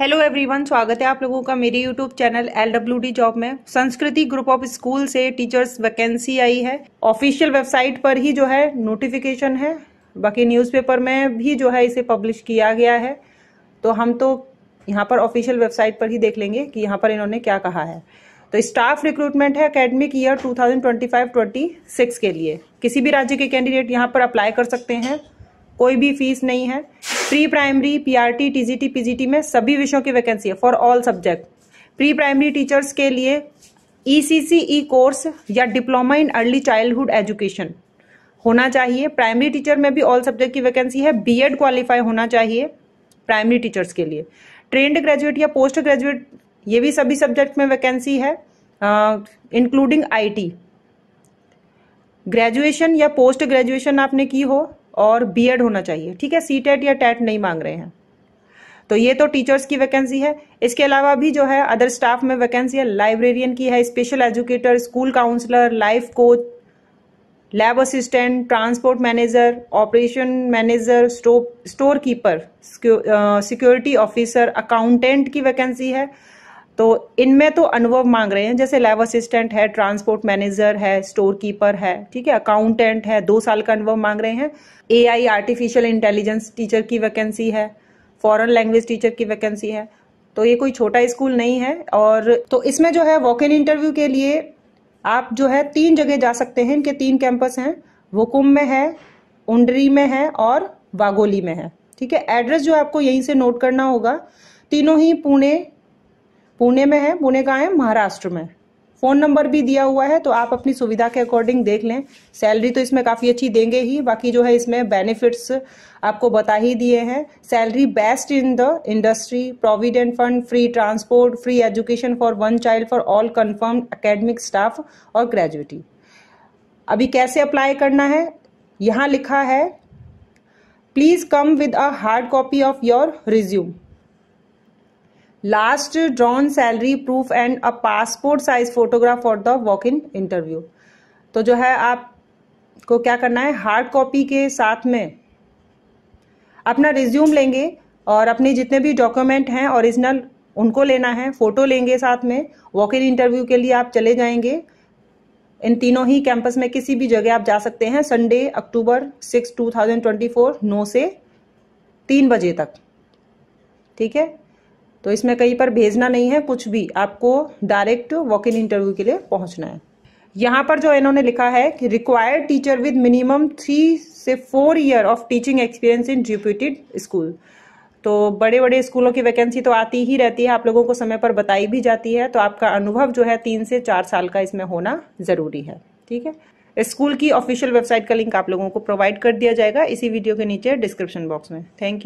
hello everyone स्वागत है आप लोगों का मेरे YouTube channel L W D job में संस्कृति ग्रुप ऑफ स्कूल से टीचर्स वैकेंसी आई है ऑफिशियल वेबसाइट पर ही जो है नोटिफिकेशन है बाकी न्यूज़पेपर में भी जो है इसे पब्लिश किया गया है तो हम तो यहाँ पर ऑफिशियल वेबसाइट पर ही देख लेंगे कि यहाँ पर इन्होंने क्या कहा है तो स्टाफ रिक्रूटमेंट है अकेडमिक ईयर टू थाउजेंड के लिए किसी भी राज्य के कैंडिडेट यहाँ पर अप्लाई कर सकते हैं कोई भी फीस नहीं है pre primary PRT TGT PGT में सभी विषयों की वैकेंसी है for all subject pre primary teachers के लिए ईसीसीई e कोर्स या diploma in early childhood education होना चाहिए प्राइमरी टीचर में भी ऑल सब्जेक्ट की वैकेंसी है बीएड क्वालिफाई होना चाहिए प्राइमरी टीचर्स के लिए ट्रेंड ग्रेजुएट या पोस्ट ग्रेजुएट ये भी सभी सब्जेक्ट में वैकेंसी है इंक्लूडिंग आईटी ग्रेजुएशन या पोस्ट ग्रेजुएशन आपने की हो और बीएड होना चाहिए ठीक है सी टेट या टैट नहीं मांग रहे हैं तो ये तो टीचर्स की वैकेंसी है इसके अलावा भी जो है अदर स्टाफ में वैकेंसी है लाइब्रेरियन की है special educator school counsellor life coach lab assistant transport manager operation manager store keeper security officer accountant की वैकेंसी है तो इनमें तो अनुभव मांग रहे हैं जैसे लैब असिस्टेंट है ट्रांसपोर्ट मैनेजर है स्टोर कीपर है ठीक है अकाउंटेंट है दो साल का अनुभव मांग रहे हैं ए आर्टिफिशियल इंटेलिजेंस टीचर की वैकेंसी है फॉरन लैंग्वेज टीचर की वैकेंसी है तो ये कोई छोटा स्कूल नहीं है और तो इसमें जो है वॉक इन इंटरव्यू के लिए आप जो है तीन जगह जा सकते हैं इनके तीन कैंपस हैं वकुम में है उंडरी में है और वागोली में है ठीक है एड्रेस जो आपको यहीं से नोट करना होगा तीनों ही पुणे पुणे में है पुणे कहाँ है महाराष्ट्र में फ़ोन नंबर भी दिया हुआ है तो आप अपनी सुविधा के अकॉर्डिंग देख लें सैलरी तो इसमें काफ़ी अच्छी देंगे ही बाकी जो है इसमें बेनिफिट्स आपको बता ही दिए हैं salary best in the industry provident fund free transport free education for one child for all confirm academic staff और ग्रेजुएटी अभी कैसे अप्लाई करना है यहाँ लिखा है please come with a hard copy of your resume last drawn salary proof and a passport size photograph for the walk in interview तो जो है आपको क्या करना है हार्ड कॉपी के साथ में अपना रिज्यूम लेंगे और अपने जितने भी डॉक्यूमेंट हैं ओरिजिनल उनको लेना है फोटो लेंगे साथ में वॉक इन इंटरव्यू के लिए आप चले जाएंगे इन तीनों ही कैंपस में किसी भी जगह आप जा सकते हैं Sunday October six two thousand twenty four नौ से तीन बजे तक ठीक है तो इसमें कहीं पर भेजना नहीं है कुछ भी आपको डायरेक्ट वॉक इन इंटरव्यू के लिए पहुंचना है यहाँ पर जो इन्होंने लिखा है कि required teacher with minimum three से four year of teaching experience in reputed school तो बड़े बड़े स्कूलों की वैकेंसी तो आती ही रहती है आप लोगों को समय पर बताई भी जाती है तो आपका अनुभव जो है तीन से चार साल का इसमें होना ज़रूरी है ठीक है स्कूल की ऑफिशियल वेबसाइट का लिंक आप लोगों को प्रोवाइड कर दिया जाएगा इसी वीडियो के नीचे डिस्क्रिप्शन बॉक्स में थैंक यू